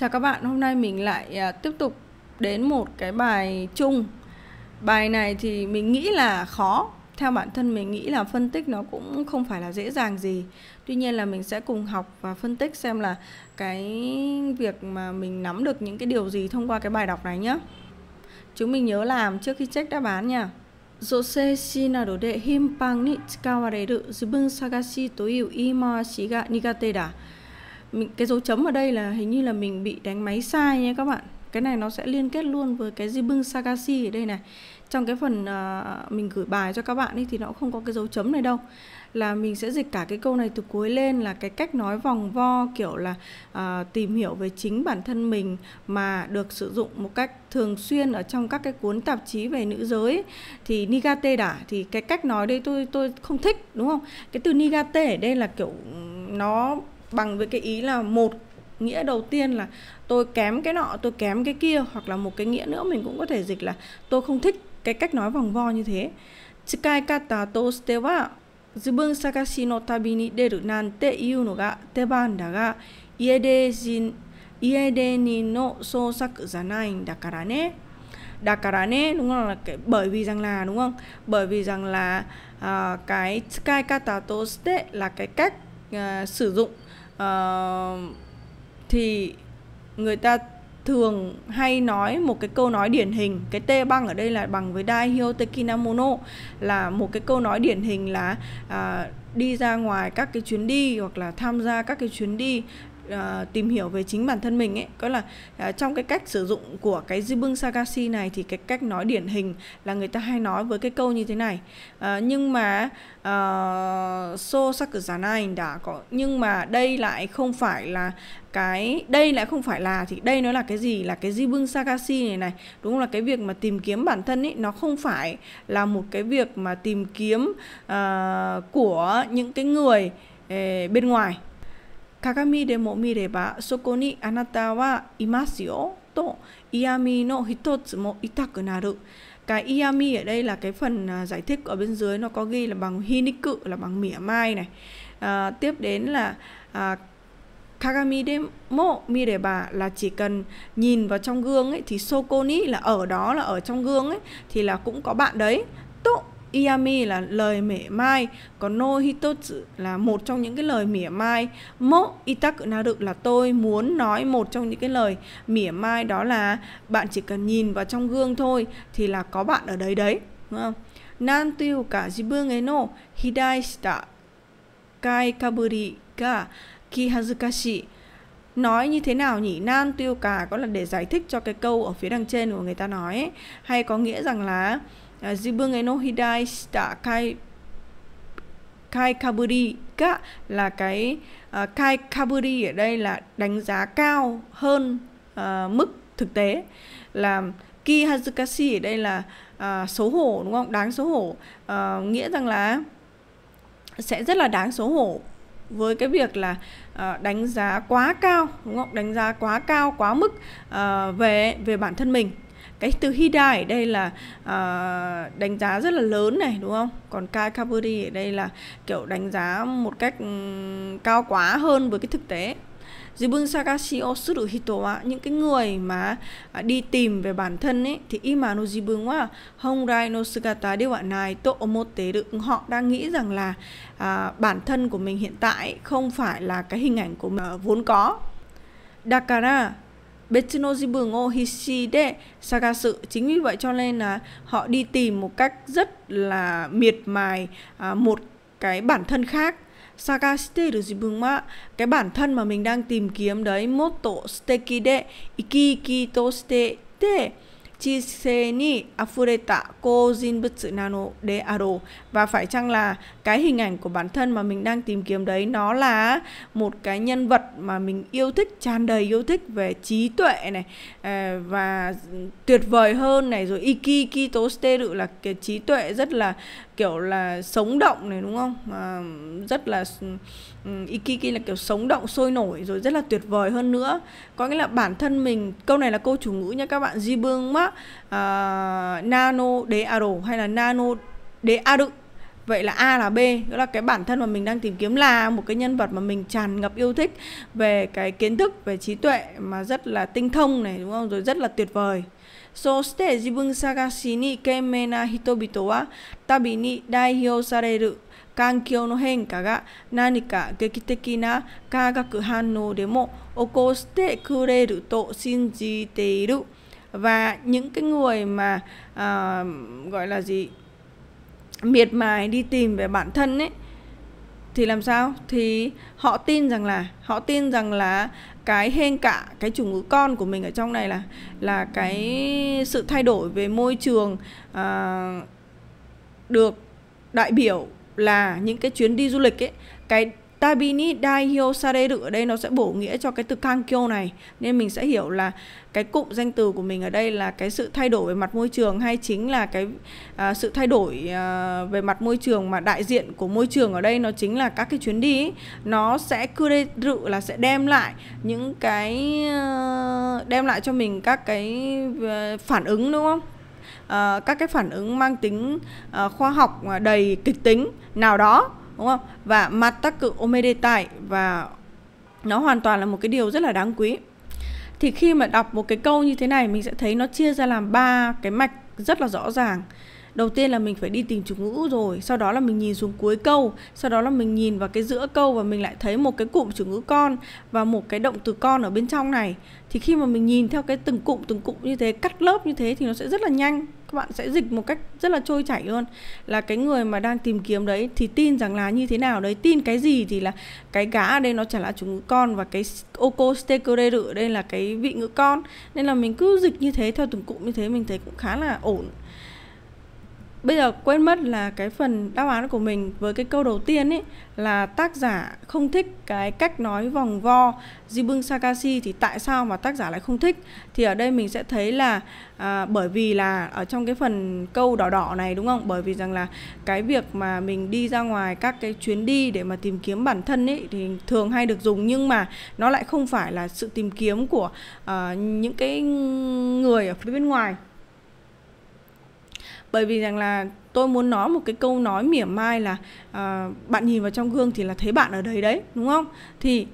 Chào các bạn, hôm nay mình lại à, tiếp tục đến một cái bài chung. Bài này thì mình nghĩ là khó, theo bản thân mình nghĩ là phân tích nó cũng không phải là dễ dàng gì. Tuy nhiên là mình sẽ cùng học và phân tích xem là cái việc mà mình nắm được những cái điều gì thông qua cái bài đọc này nhé. Chúng mình nhớ làm trước khi check đáp án nha. Jose ni ga 女性誌などで頻繁に使われる自分探しという言い回しが苦手だ。mình cái dấu chấm ở đây là hình như là mình bị đánh máy sai nha các bạn cái này nó sẽ liên kết luôn với cái Jibun Sakashi ở đây này trong cái phần uh, mình gửi bài cho các bạn ấy thì nó không có cái dấu chấm này đâu là mình sẽ dịch cả cái câu này từ cuối lên là cái cách nói vòng vo kiểu là uh, tìm hiểu về chính bản thân mình mà được sử dụng một cách thường xuyên ở trong các cái cuốn tạp chí về nữ giới ấy. thì nigate đã thì cái cách nói đây tôi tôi không thích đúng không cái từ nigate ở đây là kiểu ừ, nó bằng với cái ý là một nghĩa đầu tiên là tôi kém cái nọ tôi kém cái kia hoặc là một cái nghĩa nữa mình cũng có thể dịch là tôi không thích cái cách nói vòng vo như thế kata to shite wa zubun sakashi no tabi ni deru nante iu no ga teban da ga iede jin iede ni no sosaku janai da kara ne đà cà nè đúng không là cái, bởi vì rằng là đúng không bởi vì rằng là uh, cái sky kata to là cái cách uh, sử dụng uh, thì người ta thường hay nói một cái câu nói điển hình cái tê băng ở đây là bằng với dai hyotekinamono là một cái câu nói điển hình là à, đi ra ngoài các cái chuyến đi hoặc là tham gia các cái chuyến đi uh, tìm hiểu về chính bản thân mình ấy có là uh, trong cái cách sử dụng của cái Jibun Sagashi này thì cái cách nói điển hình là người ta hay nói với cái câu như thế này uh, nhưng mà uh, so này đã có nhưng mà đây lại không phải là cái đây lại không phải là thì đây nó là cái gì là cái Jibun Sagashi này này đúng không là cái việc mà tìm kiếm bản thân ấy nó không phải là một cái việc mà tìm kiếm uh, của những cái người bên ngoài 鏡でも見ればそこにあなたはいますよと嫌味の一つも痛くなる iami ở đây là cái phần à, giải thích ở bên dưới nó có ghi là bằng hiniku là bằng mỉa mai này à, tiếp đến là à, kagami demo mireba là chỉ cần nhìn vào trong gương ấy thì sokoni là ở đó là ở trong gương ấy thì là cũng có bạn đấy Iami là lời mỉa mai Còn no hitotsu là một trong những cái lời mỉa mai Mo itaku naru là tôi muốn nói một trong những cái lời mỉa mai Đó là bạn chỉ cần nhìn vào trong gương thôi Thì là có bạn ở đấy đấy Đúng không? Nan tiêu cả jibun e no hidai shita kai kaburi ga kihazukashi nói như thế nào nhỉ nan tiêu cả có là để giải thích cho cái câu ở phía đằng trên của người ta nói ấy. hay có nghĩa rằng là jibung à, eno kai kai kaburi ka là cái uh, à, kai kaburi ở đây là đánh giá cao hơn uh, mức thực tế là ki hazukashi ở đây là uh, xấu hổ đúng không đáng xấu hổ uh, nghĩa rằng là sẽ rất là đáng xấu hổ với cái việc là uh, đánh giá quá cao đúng không đánh giá quá cao quá mức uh, về về bản thân mình cái từ Hidai ở đây là à, đánh giá rất là lớn này đúng không còn Kai Kaburi ở đây là kiểu đánh giá một cách um, cao quá hơn với cái thực tế Jibun Sagashi Osuru Hito wa những cái người mà à, đi tìm về bản thân ấy thì ima no jibun wa honrai no sugata de wa nai to omote được họ đang nghĩ rằng là à, bản thân của mình hiện tại không phải là cái hình ảnh của mình ờ, vốn có. Dakara Betsinoji ngô Hishide Sakasu chính vì vậy cho nên là họ đi tìm một cách rất là miệt mài à, một cái bản thân khác Sakashite được gì bừng mà cái bản thân mà mình đang tìm kiếm đấy moto stekide iki kito ste chi se ni afureta ko jin butsu nano de aro và phải chăng là cái hình ảnh của bản thân mà mình đang tìm kiếm đấy nó là một cái nhân vật mà mình yêu thích tràn đầy yêu thích về trí tuệ này à, và tuyệt vời hơn này rồi iki kito ste tự là cái trí tuệ rất là kiểu là sống động này đúng không à, rất là Ikiki là kiểu sống động sôi nổi rồi rất là tuyệt vời hơn nữa có nghĩa là bản thân mình câu này là câu chủ ngữ nha các bạn di bương má uh, nano đế aro hay là nano đế aru vậy là a là b tức là cái bản thân mà mình đang tìm kiếm là một cái nhân vật mà mình tràn ngập yêu thích về cái kiến thức về trí tuệ mà rất là tinh thông này đúng không rồi rất là tuyệt vời そして自分探しに懸命な人々は旅に代表される環境の変化が何か劇的な化学反応でも起こしてくれると信じている。và những cái người mà à, gọi là gì miệt mài đi tìm về bản thân ấy thì làm sao thì họ tin rằng là họ tin rằng là cái hên cả cái chủ ngữ con của mình ở trong này là là cái sự thay đổi về môi trường à, được đại biểu là những cái chuyến đi du lịch ấy cái Tabini Daihyo Sareru ở đây nó sẽ bổ nghĩa cho cái từ Kankyo này Nên mình sẽ hiểu là cái cụm danh từ của mình ở đây là cái sự thay đổi về mặt môi trường Hay chính là cái à, sự thay đổi à, về mặt môi trường mà đại diện của môi trường ở đây nó chính là các cái chuyến đi ấy. Nó sẽ dự là sẽ đem lại những cái à, đem lại cho mình các cái à, phản ứng đúng không? À, các cái phản ứng mang tính à, khoa học đầy kịch tính nào đó đúng không và mặt tác cự tại và nó hoàn toàn là một cái điều rất là đáng quý thì khi mà đọc một cái câu như thế này mình sẽ thấy nó chia ra làm ba cái mạch rất là rõ ràng đầu tiên là mình phải đi tìm chủ ngữ rồi sau đó là mình nhìn xuống cuối câu sau đó là mình nhìn vào cái giữa câu và mình lại thấy một cái cụm chủ ngữ con và một cái động từ con ở bên trong này thì khi mà mình nhìn theo cái từng cụm từng cụm như thế cắt lớp như thế thì nó sẽ rất là nhanh các bạn sẽ dịch một cách rất là trôi chảy luôn là cái người mà đang tìm kiếm đấy thì tin rằng là như thế nào đấy tin cái gì thì là cái gá ở đây nó chả là chúng con và cái oko stekore ở đây là cái vị ngữ con nên là mình cứ dịch như thế theo từng cụm như thế mình thấy cũng khá là ổn bây giờ quên mất là cái phần đáp án của mình với cái câu đầu tiên ấy là tác giả không thích cái cách nói vòng vo Jibun Sakashi thì tại sao mà tác giả lại không thích thì ở đây mình sẽ thấy là à, bởi vì là ở trong cái phần câu đỏ đỏ này đúng không bởi vì rằng là cái việc mà mình đi ra ngoài các cái chuyến đi để mà tìm kiếm bản thân ấy thì thường hay được dùng nhưng mà nó lại không phải là sự tìm kiếm của à, những cái người ở phía bên ngoài bởi vì rằng là tôi muốn nói một cái câu nói mỉa mai là uh, bạn nhìn vào trong gương thì là thấy bạn ở đấy đấy đúng không thì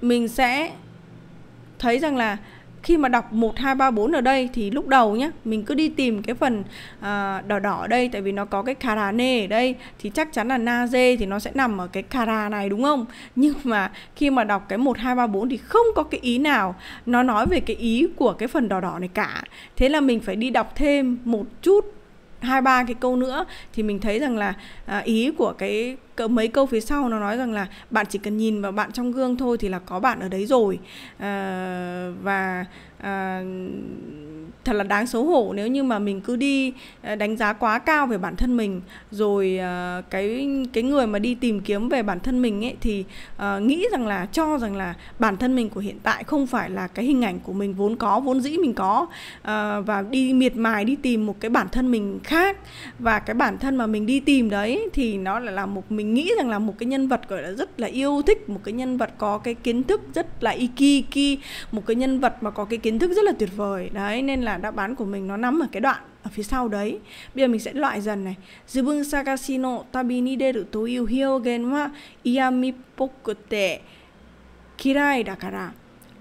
mình sẽ thấy rằng là khi mà đọc 1, 2, 3, 4 ở đây thì lúc đầu nhá Mình cứ đi tìm cái phần uh, đỏ đỏ ở đây Tại vì nó có cái karane ở đây Thì chắc chắn là na naze thì nó sẽ nằm ở cái kara này đúng không? Nhưng mà khi mà đọc cái 1, 2, 3, 4 thì không có cái ý nào Nó nói về cái ý của cái phần đỏ đỏ này cả Thế là mình phải đi đọc thêm một chút hai ba cái câu nữa thì mình thấy rằng là à, ý của cái cỡ mấy câu phía sau nó nói rằng là bạn chỉ cần nhìn vào bạn trong gương thôi thì là có bạn ở đấy rồi à, và à, thật là đáng xấu hổ nếu như mà mình cứ đi ờ, đánh giá quá cao về bản thân mình rồi à, cái cái người mà đi tìm kiếm về bản thân mình ấy thì à, nghĩ rằng là cho rằng là bản thân mình của hiện tại không phải là cái hình ảnh của mình vốn có vốn dĩ mình có à, và đi miệt mài đi tìm một cái bản thân mình khác và cái bản thân mà mình đi tìm đấy thì nó lại là một mình mình nghĩ rằng là một cái nhân vật gọi là rất là yêu thích một cái nhân vật có cái kiến thức rất là iki iki một cái nhân vật mà có cái kiến thức rất là tuyệt vời đấy nên là đáp án của mình nó nằm ở cái đoạn ở phía sau đấy bây giờ mình sẽ loại dần này Zubun Sakasino Tabini Deru to Yu Hyogen wa Iyami Pokute Kirai Dakara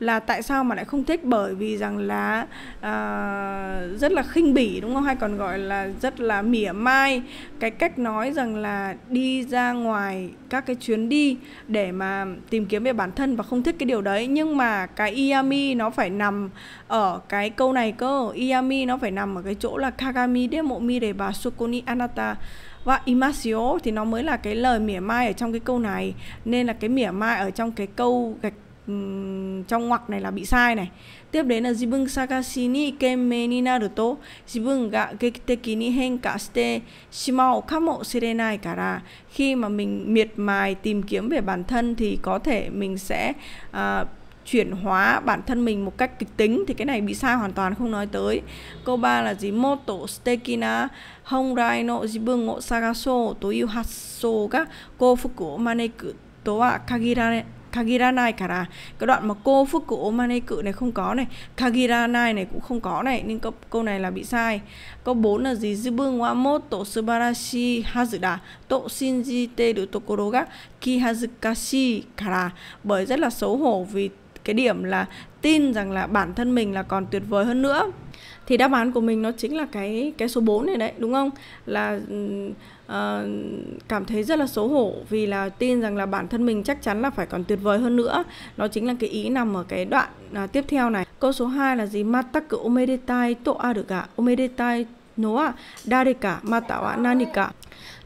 là tại sao mà lại không thích bởi vì rằng là uh, rất là khinh bỉ đúng không hay còn gọi là rất là mỉa mai cái cách nói rằng là đi ra ngoài các cái chuyến đi để mà tìm kiếm về bản thân và không thích cái điều đấy nhưng mà cái iami nó phải nằm ở cái câu này cơ iami nó phải nằm ở cái chỗ là kagami demo mi de ba sukoni anata và imasio thì nó mới là cái lời mỉa mai ở trong cái câu này nên là cái mỉa mai ở trong cái câu gạch trong ngoặc này là bị sai này tiếp đến là jibun sakashi ni kenmei ni naruto jibun ga gekiteki ni henka shite shimau kamo shirenai kara khi mà mình miệt mài tìm kiếm về bản thân thì có thể mình sẽ uh, chuyển hóa bản thân mình một cách kịch tính thì cái này bị sai hoàn toàn không nói tới câu 3 là gì moto stekina hongrai no jibun ngộ sagaso to iu hasso ga kofuku maneku to kagirane kagiranai cả cái đoạn mà cô phước cụ omane cự này không có này kagiranai này cũng không có này nên câu, câu này là bị sai câu 4 là gì zubun wa moto subarashi hazuda to shinjite ru tokoro ga kihazukashi kara bởi rất là xấu hổ vì cái điểm là tin rằng là bản thân mình là còn tuyệt vời hơn nữa thì đáp án của mình nó chính là cái cái số 4 này đấy đúng không là Ờ, cảm thấy rất là xấu hổ vì là tin rằng là bản thân mình chắc chắn là phải còn tuyệt vời hơn nữa nó chính là cái ý nằm ở cái đoạn uh, tiếp theo này câu số 2 là gì mataku omedetai to aru omedetai no wa dare ka mata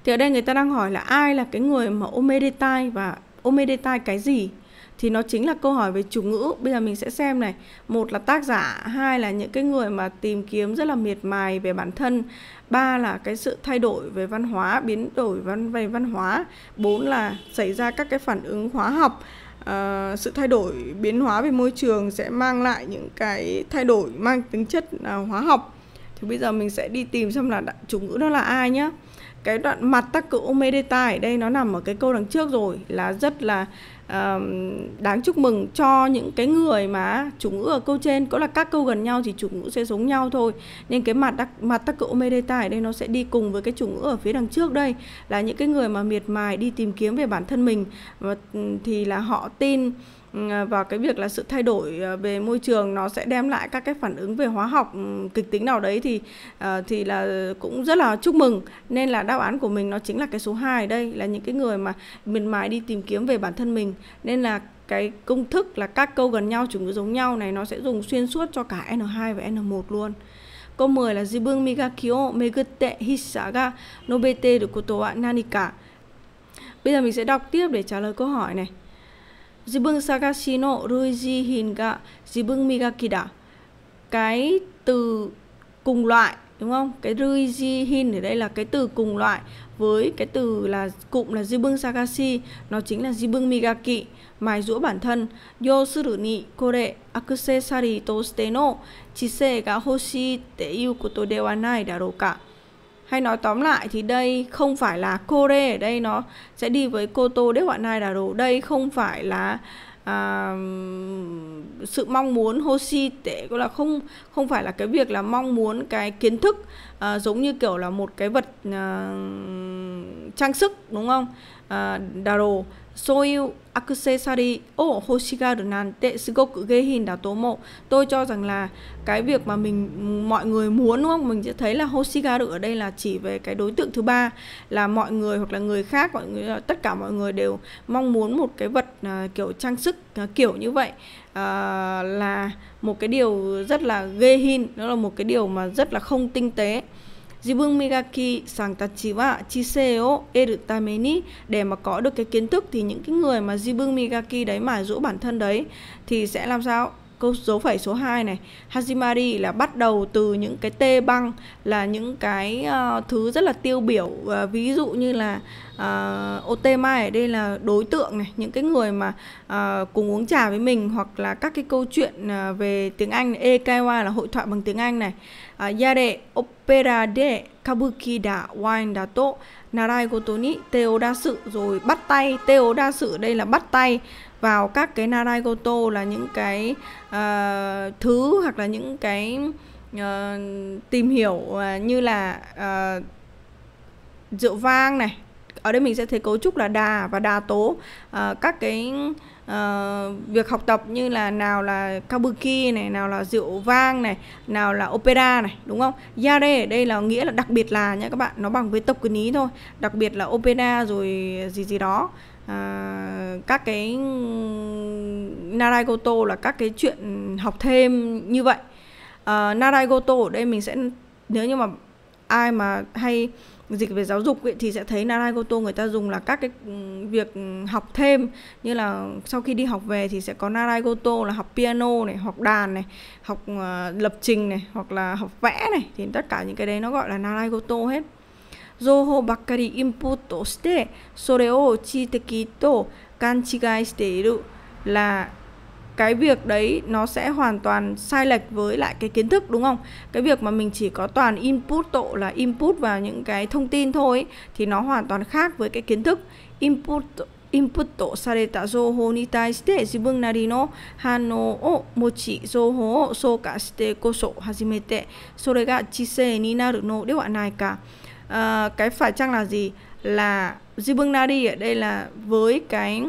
thì ở đây người ta đang hỏi là ai là cái người mà omedetai và omedetai cái gì thì nó chính là câu hỏi về chủ ngữ bây giờ mình sẽ xem này một là tác giả hai là những cái người mà tìm kiếm rất là miệt mài về bản thân ba là cái sự thay đổi về văn hóa biến đổi văn về văn hóa bốn là xảy ra các cái phản ứng hóa học Uh, sự thay đổi biến hóa về môi trường sẽ mang lại những cái thay đổi mang tính chất uh, hóa học thì bây giờ mình sẽ đi tìm xem là chủ ngữ đó là ai nhé cái đoạn mặt tác cữu mê đề tài ở đây nó nằm ở cái câu đằng trước rồi là rất là đáng chúc mừng cho những cái người mà chủ ngữ ở câu trên cũng là các câu gần nhau thì chủ ngữ sẽ giống nhau thôi nên cái mặt đắc, mặt tắc cự omedeta ở đây nó sẽ đi cùng với cái chủ ngữ ở phía đằng trước đây là những cái người mà miệt mài đi tìm kiếm về bản thân mình và thì là họ tin Ờ, và cái việc là sự thay đổi ờ, về môi trường nó sẽ đem lại các cái phản ứng về hóa học ừ, kịch tính nào đấy thì ờ, thì là cũng rất là chúc mừng nên là đáp án của mình nó chính là cái số 2 đây là những cái người mà miền mài đi tìm kiếm về bản thân mình nên là cái công thức là các câu gần nhau chủ ngữ giống nhau này nó sẽ dùng xuyên suốt cho cả N2 và N1 luôn. Câu 10 là Jibun Migakio Megute Hisaga Nobete Dukoto wa Nanika. Bây giờ mình sẽ đọc tiếp để trả lời câu hỏi này jibung sakashino ruiji hinga jibung migakida cái từ cùng loại đúng không cái ruiji hin ở đây là cái từ cùng loại với cái từ là cụm là jibung sakashi nó chính là jibung migaki mài rũa bản thân yosuru ni kore accessory to steno chise ga hoshi te iu koto de nai daro ka hay nói tóm lại thì đây không phải là Kore ở đây nó sẽ đi với Koto Đức Hoạn Nai Đà Đồ đây không phải là à, sự mong muốn Hoshi tệ cũng là không không phải là cái việc là mong muốn cái kiến thức à, giống như kiểu là một cái vật à, trang sức đúng không? À, đaro, soyu accessory ô hoshigaru nante sugoku gehin da tomo. Tôi cho rằng là cái việc mà mình mọi người muốn đúng không? Mình sẽ thấy là hoshigaru ở đây là chỉ về cái đối tượng thứ ba là mọi người hoặc là người khác, mọi người tất cả mọi người đều mong muốn một cái vật à, kiểu trang sức à, kiểu như vậy à, là một cái điều rất là gehin, đó là một cái điều mà rất là không tinh tế. 自分磨きさんたちは知性を得るために để mà có được cái kiến thức thì những cái người mà 自分磨き đấy mà rũ bản thân đấy thì sẽ làm sao câu dấu phẩy số 2 này Hajimari là bắt đầu từ những cái tê băng là những cái uh, thứ rất là tiêu biểu uh, ví dụ như là uh, ờ, otema ở đây là đối tượng này những cái người mà uh, cùng uống trà với mình hoặc là các cái câu chuyện uh, về tiếng Anh ekiwa là hội thoại bằng tiếng Anh này uh, yare opera de kabuki da wine da to narai goto ni teo đa sự rồi bắt tay teo đa sự đây là bắt tay vào các cái naraigoto là những cái uh, thứ hoặc là những cái uh, tìm hiểu uh, như là uh, rượu vang này ở đây mình sẽ thấy cấu trúc là đà và đà tố à, các cái à, việc học tập như là nào là kabuki này nào là rượu vang này nào là opera này đúng không yare ở đây là nghĩa là đặc biệt là nhé các bạn nó bằng với tập quần ý thôi đặc biệt là opera rồi gì gì đó À, các cái naraigoto là các cái chuyện học thêm như vậy à, naraigoto ở đây mình sẽ nếu như mà ai mà hay dịch về giáo dục ấy, thì sẽ thấy naraigoto người ta dùng là các cái ừ, việc học thêm như là sau khi đi học về thì sẽ có naraigoto là học piano này học đàn này học uh, lập trình này hoặc là học vẽ này thì tất cả những cái đấy nó gọi là naraigoto hết 情報ばっかりインプットしてそれを知的と勘違いしている là cái việc đấy nó sẽ hoàn toàn sai lệch với lại cái kiến thức đúng không? Cái việc mà mình chỉ có toàn input tộ là input vào những cái thông tin thôi ấy, thì nó hoàn toàn khác với cái kiến thức input input ni hano o インプットされた情報に対して自分なりの反応を持ち情報を総括してこそ初めてそれが知性になるのではないか。Ờ, cái phải chăng là gì là Jibungnari ở đây là với cái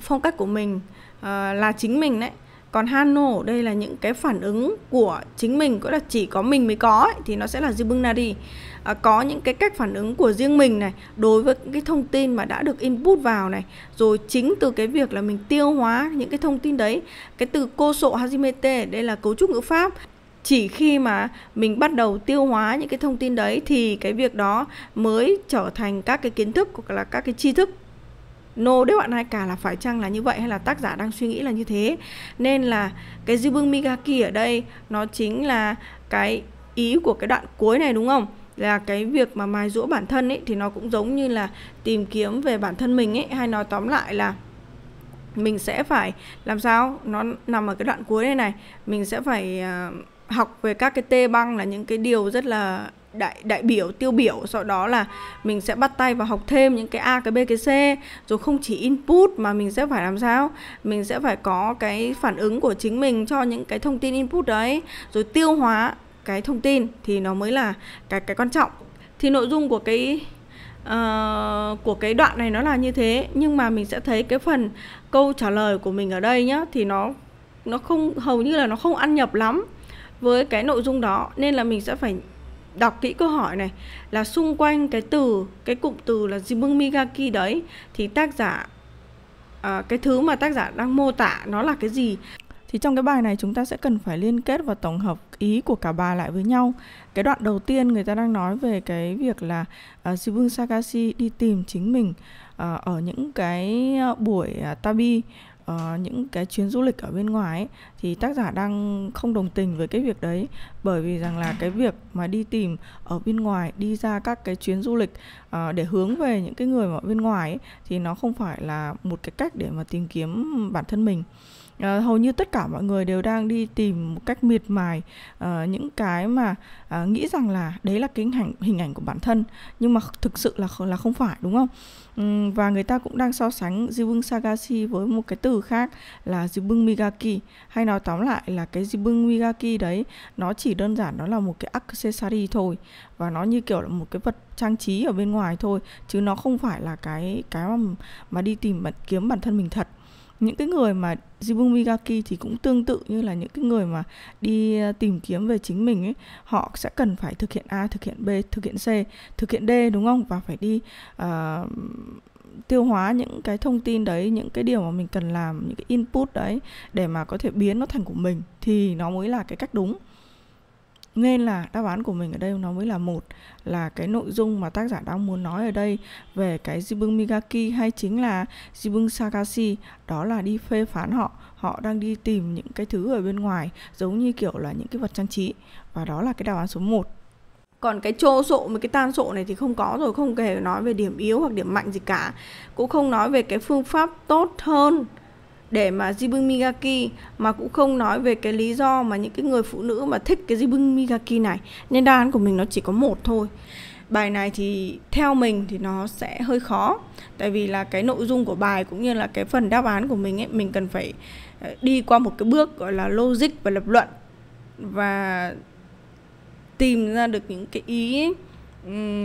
phong cách của mình à, là chính mình đấy còn Hano ở đây là những cái phản ứng của chính mình Cũng là chỉ có mình mới có ấy, Thì nó sẽ là Jibungnari à, ờ, Có những cái cách phản ứng của riêng mình này Đối với cái thông tin mà đã được input vào này Rồi chính từ cái việc là mình tiêu hóa những cái thông tin đấy Cái từ cô sộ Hajimete Đây là cấu trúc ngữ pháp chỉ khi mà mình bắt đầu tiêu hóa những cái thông tin đấy thì cái việc đó mới trở thành các cái kiến thức hoặc là các cái tri thức nô no, đấy bạn hay cả là phải chăng là như vậy hay là tác giả đang suy nghĩ là như thế nên là cái Jibun Migaki ở đây nó chính là cái ý của cái đoạn cuối này đúng không là cái việc mà mài rũa bản thân ấy thì nó cũng giống như là tìm kiếm về bản thân mình ấy hay nói tóm lại là mình sẽ phải làm sao nó nằm ở cái đoạn cuối này này mình sẽ phải uh, học về các cái tê băng là những cái điều rất là đại đại biểu tiêu biểu sau đó là mình sẽ bắt tay vào học thêm những cái a cái b cái c rồi không chỉ input mà mình sẽ phải làm sao mình sẽ phải có cái phản ứng của chính mình cho những cái thông tin input đấy rồi tiêu hóa cái thông tin thì nó mới là cái cái quan trọng thì nội dung của cái uh, của cái đoạn này nó là như thế nhưng mà mình sẽ thấy cái phần câu trả lời của mình ở đây nhá thì nó nó không hầu như là nó không ăn nhập lắm với cái nội dung đó nên là mình sẽ phải đọc kỹ câu hỏi này là xung quanh cái từ cái cụm từ là Jibumigaki đấy thì tác giả à, cái thứ mà tác giả đang mô tả nó là cái gì thì trong cái bài này chúng ta sẽ cần phải liên kết và tổng hợp ý của cả bài lại với nhau cái đoạn đầu tiên người ta đang nói về cái việc là uh, à, Shibun Sakashi đi tìm chính mình uh, ở những cái à, buổi uh, tabi uh, những cái chuyến du lịch ở bên ngoài ấy, thì tác giả đang không đồng tình với cái việc đấy bởi vì rằng là cái việc mà đi tìm ở bên ngoài đi ra các cái chuyến du lịch uh, để hướng về những cái người ở bên ngoài ấy, thì nó không phải là một cái cách để mà tìm kiếm bản thân mình uh, hầu như tất cả mọi người đều đang đi tìm một cách miệt mài uh, những cái mà uh, nghĩ rằng là đấy là cái hình hình ảnh của bản thân nhưng mà thực sự là là không phải đúng không Ừ, và người ta cũng đang so sánh Jibun Sagashi với một cái từ khác là Jibun Migaki hay nói tóm lại là cái Jibun Migaki đấy nó chỉ đơn giản nó là một cái accessory thôi và nó như kiểu là một cái vật trang trí ở bên ngoài thôi chứ nó không phải là cái cái mà, mà đi tìm kiếm bản thân mình thật những cái người mà Jibun Migaki thì cũng tương tự như là những cái người mà đi ờ, tìm kiếm về chính mình ấy, họ sẽ cần phải thực hiện A, thực hiện B, thực hiện C, thực hiện D đúng không? Và phải đi uh, tiêu hóa những cái thông tin đấy, những cái điều mà mình cần làm, những cái input đấy để mà có thể biến nó thành của mình thì nó mới là cái cách đúng nên là đáp án của mình ở đây nó mới là một là cái nội dung mà tác giả đang muốn nói ở đây về cái Jibun Migaki hay chính là Jibun Sakashi đó là đi phê phán họ họ đang đi tìm những cái thứ ở bên ngoài giống như kiểu là những cái vật trang trí và đó là cái đáp án số 1 còn cái trô sộ với cái tan sộ này thì không có rồi không kể nói về điểm yếu hoặc điểm mạnh gì cả cũng không nói về cái phương pháp tốt hơn để mà Jibun Migaki mà cũng không nói về cái lý do mà những cái người phụ nữ mà thích cái Jibun Migaki này nên đáp án của mình nó chỉ có một thôi bài này thì theo mình thì nó sẽ hơi khó tại vì là cái nội dung của bài cũng như là cái phần đáp án của mình ấy mình cần phải ờ, đi qua một cái bước gọi là logic và lập luận và tìm ra được những cái ý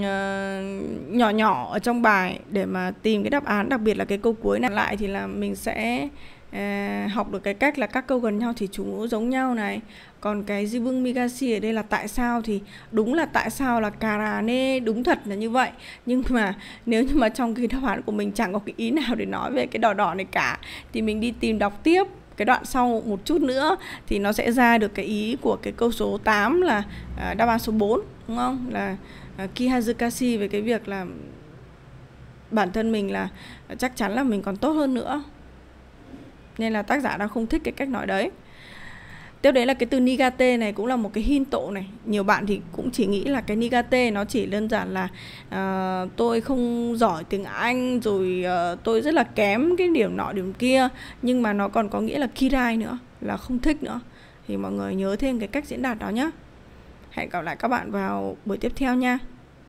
ờ, nhỏ nhỏ ở trong bài để mà tìm cái đáp án đặc biệt là cái câu cuối này lại thì là mình sẽ Ờ, học được cái cách là các câu gần nhau thì chủ ngữ giống nhau này còn cái jibung migashi ở đây là tại sao thì đúng là tại sao là karane đúng thật là như vậy nhưng mà nếu như mà trong cái đáp án của mình chẳng có cái ý nào để nói về cái đỏ đỏ này cả thì mình đi tìm đọc tiếp cái đoạn sau một chút nữa thì nó sẽ ra được cái ý của cái câu số 8 là à, đáp án số 4 đúng không là à, kihazukashi về cái việc là bản thân mình là chắc chắn là mình còn tốt hơn nữa nên là tác giả đang không thích cái cách nói đấy tiếp đến là cái từ nigate này cũng là một cái hinto này nhiều bạn thì cũng chỉ nghĩ là cái nigate nó chỉ đơn giản là uh, tôi không giỏi tiếng anh rồi uh, tôi rất là kém cái điểm nọ điểm kia nhưng mà nó còn có nghĩa là kirai nữa là không thích nữa thì mọi người nhớ thêm cái cách diễn đạt đó nhé hẹn gặp lại các bạn vào buổi tiếp theo nha